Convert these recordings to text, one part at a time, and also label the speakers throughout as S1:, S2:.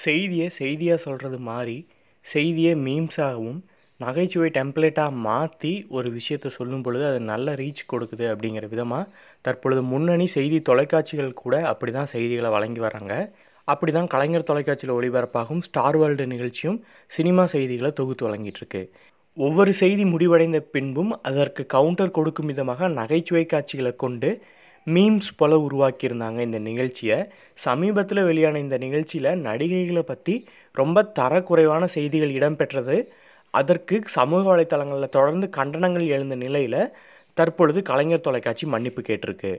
S1: செய்தியை செய்தியாக சொல்கிறது மாதிரி செய்தியை மீம்ஸாகவும் நகைச்சுவை டெம்ப்ளேட்டாக மாற்றி ஒரு விஷயத்தை சொல்லும் பொழுது அது நல்ல ரீச் கொடுக்குது அப்படிங்கிற விதமாக தற்பொழுது முன்னணி செய்தி தொலைக்காட்சிகள் கூட அப்படி தான் செய்திகளை வழங்கி வராங்க அப்படி தான் கலைஞர் தொலைக்காட்சியில் ஒளிபரப்பாகும் ஸ்டார் வேர்ல்டு நிகழ்ச்சியும் சினிமா செய்திகளை தொகுத்து வழங்கிட்டுருக்கு ஒவ்வொரு செய்தி முடிவடைந்த பின்பும் அதற்கு கவுண்டர் கொடுக்கும் விதமாக நகைச்சுவை காட்சிகளை கொண்டு மீம்ஸ் போல் உருவாக்கியிருந்தாங்க இந்த நிகழ்ச்சியை சமீபத்தில் வெளியான இந்த நிகழ்ச்சியில் நடிகைகளை பற்றி ரொம்ப தரக்குறைவான செய்திகள் இடம்பெற்றது அதற்கு சமூக வலைத்தளங்களில் தொடர்ந்து கண்டனங்கள் எழுந்த நிலையில் தற்பொழுது கலைஞர் தொலைக்காட்சி மன்னிப்பு கேட்டிருக்கு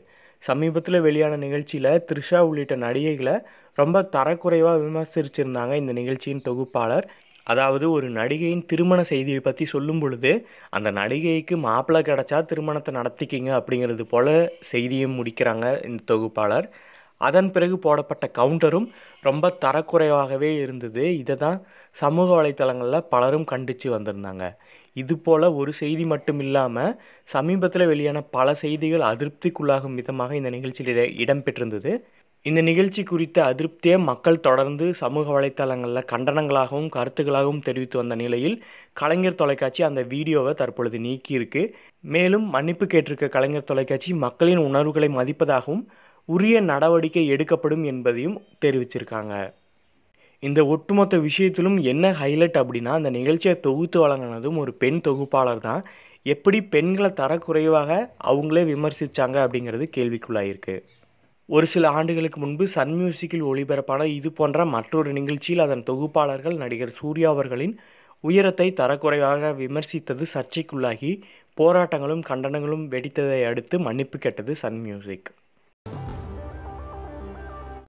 S1: சமீபத்தில் வெளியான நிகழ்ச்சியில் த்ரிஷா உள்ளிட்ட நடிகைகளை ரொம்ப தரக்குறைவாக விமர்சிச்சிருந்தாங்க இந்த நிகழ்ச்சியின் தொகுப்பாளர் அதாவது ஒரு நடிகையின் திருமண செய்தியை பற்றி சொல்லும் பொழுது அந்த நடிகைக்கு மாப்பிள்ளை கிடச்சா திருமணத்தை நடத்திக்கிங்க அப்படிங்கிறது போல் செய்தியும் முடிக்கிறாங்க இந்த தொகுப்பாளர் அதன் பிறகு போடப்பட்ட கவுண்டரும் ரொம்ப தரக்குறைவாகவே இருந்தது இதை தான் சமூக வலைத்தளங்களில் பலரும் கண்டித்து வந்திருந்தாங்க இது போல் ஒரு செய்தி மட்டும் இல்லாமல் சமீபத்தில் வெளியான பல செய்திகள் அதிருப்திக்குள்ளாகும் விதமாக இந்த நிகழ்ச்சியில் இடம்பெற்றிருந்தது இந்த நிகழ்ச்சி குறித்த அதிருப்தியை மக்கள் தொடர்ந்து சமூக வலைத்தளங்களில் கண்டனங்களாகவும் கருத்துக்களாகவும் தெரிவித்து வந்த நிலையில் கலைஞர் தொலைக்காட்சி அந்த வீடியோவை தற்பொழுது நீக்கியிருக்கு மேலும் மன்னிப்பு கேட்டிருக்க கலைஞர் தொலைக்காட்சி மக்களின் உணர்வுகளை மதிப்பதாகவும் உரிய நடவடிக்கை எடுக்கப்படும் என்பதையும் தெரிவிச்சிருக்காங்க இந்த ஒட்டுமொத்த விஷயத்திலும் என்ன ஹைலைட் அப்படின்னா அந்த நிகழ்ச்சியை தொகுத்து வழங்கினதும் ஒரு பெண் தொகுப்பாளர் தான் எப்படி பெண்களை தரக்குறைவாக அவங்களே விமர்சித்தாங்க அப்படிங்கிறது கேள்விக்குள்ளாயிருக்கு ஒரு சில ஆண்டுகளுக்கு முன்பு சன் மியூசிக்கில் ஒளிபரப்பான இது போன்ற மற்றொரு நிகழ்ச்சியில் அதன் தொகுப்பாளர்கள் நடிகர் சூர்யா அவர்களின் உயரத்தை தரக்குறைவாக விமர்சித்தது சர்ச்சைக்குள்ளாகி போராட்டங்களும் கண்டனங்களும் வெடித்ததை அடுத்து மன்னிப்பு கேட்டது சன் மியூசிக்